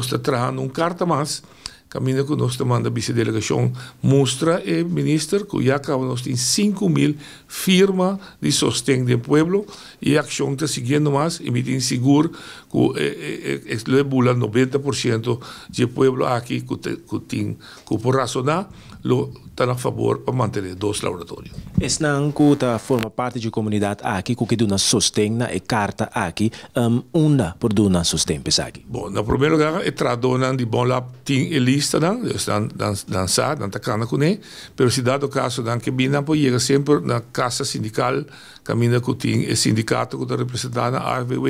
Måste ta hand om Kartamas camina conosco manda vice delegação mostra e ministro que já nós tem 5 mil firma de sostém do povo e a ação está seguindo mais e me tem seguro que é, é, é, é 90% do povo aqui que, que tem que por razonar lo está a favor para manter dois laboratórios. Esse não cuta forma parte de comunidade aqui que dona sostém na e carta aqui um, uma por dona sostém pesagi. Bom, na primeiro lugar é tradona de bom lá tem elis ristadan, dus dan, dan, dan sa, dan takana o pero si dado caso dan che binan po llega sempre na casa sindical, camina kutin e sindicato que está kuta representana RVW,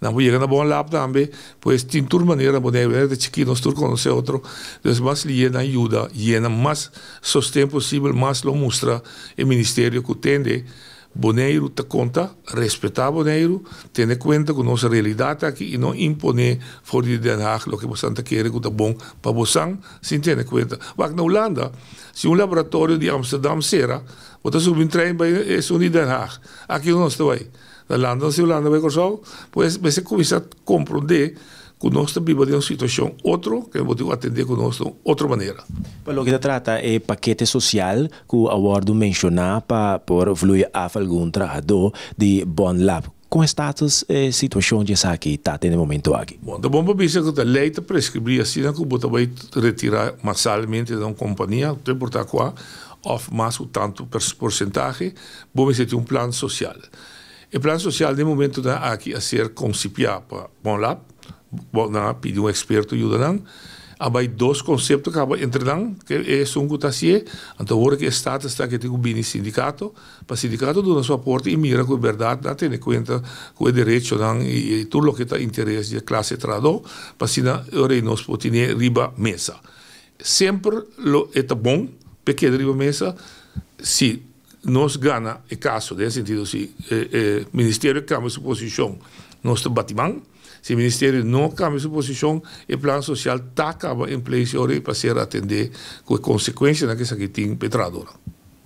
na po llega na bon lap tambe, pues tem tur maneira, bo deve de chiquinos tur conoce outro, dus mas li llena ayuda, llena mais sustento possível, mais lo mostra o ministério que tende Boneiro te conta, respeitar Boneiro, ter em conta com nossa realidade aqui e não imponer fora de Den Haag o que você quer que é bom para você, sem ter em conta. Mas na Holanda, se um laboratório de Amsterdã será, você subir um trem para isso de Den Haag. Aqui não está aí. Na Holanda, se a Holanda vai com o sol, você começa a compreender Conosco também vai ter é uma situação outra que vou ter que atender conosco de outra maneira. o que se trata é paquete social que o acordo menciona para por fluir a algum trabalhador de Bon Lab. Com status e eh, situação de aqui está tendo momento aqui. Bom, da bomba vista que a lei prescrevia assim que o botão retirar massalmente de uma companhia, tem portar com of mais o tanto porcentagem, bom, que tem um plano social. O plano social, de momento, está aqui a ser concipiado para Bon Lab, Boh, na pedir di un esperto não abai dois conceitos que acaba entrenando que é um que assim então agora que está está que tem o bini sindicato para sindicato do sua aporte e mira com verdade dá ter em conta com o direito não e, e tudo o que está interesse da classe trado para se na ora nós podemos riba mesa sempre lo é bom porque riba mesa se nós gana e caso nesse sentido se eh, eh, Ministério de Câmara e Suposição nosso batimão, se o Ministério não cambia sua posição, o plano social está em place para ser atender com consequências de que tem tiene petradora.